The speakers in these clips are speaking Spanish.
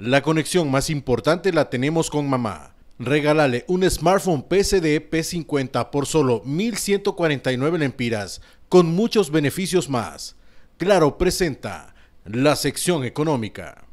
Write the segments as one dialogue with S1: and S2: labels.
S1: La conexión más importante la tenemos con mamá. Regálale un smartphone PCD P50 por solo 1.149 lempiras, con muchos beneficios más. Claro presenta la sección económica.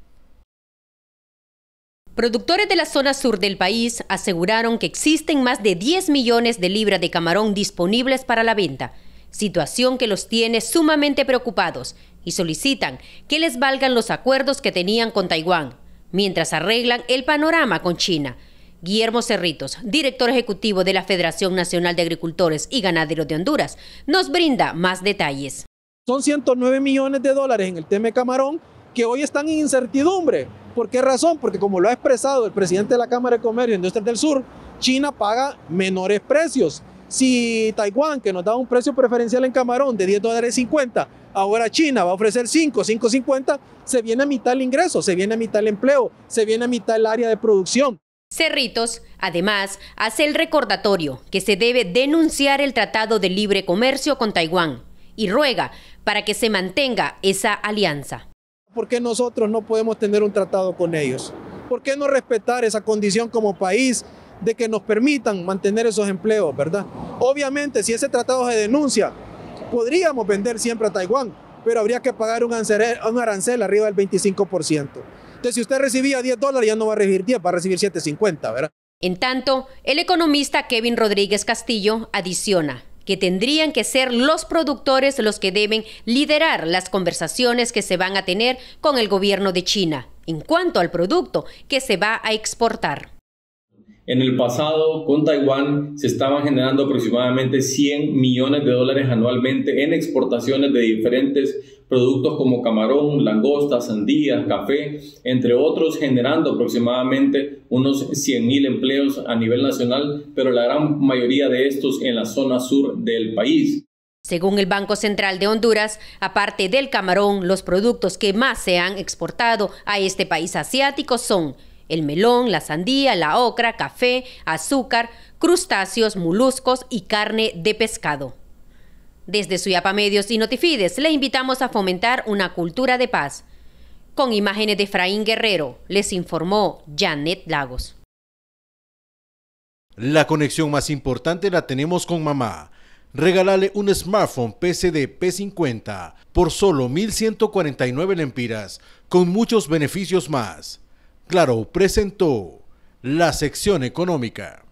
S2: Productores de la zona sur del país aseguraron que existen más de 10 millones de libras de camarón disponibles para la venta, situación que los tiene sumamente preocupados y solicitan que les valgan los acuerdos que tenían con Taiwán mientras arreglan el panorama con China. Guillermo Cerritos, director ejecutivo de la Federación Nacional de Agricultores y Ganaderos de Honduras, nos brinda más detalles.
S3: Son 109 millones de dólares en el tema camarón que hoy están en incertidumbre. ¿Por qué razón? Porque como lo ha expresado el presidente de la Cámara de Comercio e Industrias del Sur, China paga menores precios. Si Taiwán, que nos da un precio preferencial en camarón de 10 dólares 50, ahora China va a ofrecer 5, 5.50, se viene a mitad el ingreso, se viene a mitad
S2: el empleo, se viene a mitad el área de producción. Cerritos, además, hace el recordatorio que se debe denunciar el Tratado de Libre Comercio con Taiwán y ruega para que se mantenga esa alianza.
S3: ¿Por qué nosotros no podemos tener un tratado con ellos? ¿Por qué no respetar esa condición como país de que nos permitan mantener esos empleos, verdad? Obviamente, si ese tratado se denuncia, podríamos vender siempre a Taiwán, pero habría que pagar un arancel, arriba del 25%. Entonces, si usted recibía 10 dólares, ya no va a recibir 10, va a recibir 7,50, ¿verdad?
S2: En tanto, el economista Kevin Rodríguez Castillo adiciona que tendrían que ser los productores los que deben liderar las conversaciones que se van a tener con el gobierno de China en cuanto al producto que se va a exportar.
S4: En el pasado, con Taiwán se estaban generando aproximadamente 100 millones de dólares anualmente en exportaciones de diferentes productos como camarón, langosta, sandías, café, entre otros, generando aproximadamente unos 100 mil empleos a nivel nacional, pero la gran mayoría de estos en la zona sur del país.
S2: Según el Banco Central de Honduras, aparte del camarón, los productos que más se han exportado a este país asiático son el melón, la sandía, la ocra, café, azúcar, crustáceos, moluscos y carne de pescado. Desde Suyapa Medios y Notifides le invitamos a fomentar una cultura de paz. Con imágenes de Efraín Guerrero, les informó Janet Lagos.
S1: La conexión más importante la tenemos con mamá. Regalale un smartphone PCD P50 por solo 1.149 lempiras, con muchos beneficios más. Claro presentó la sección económica.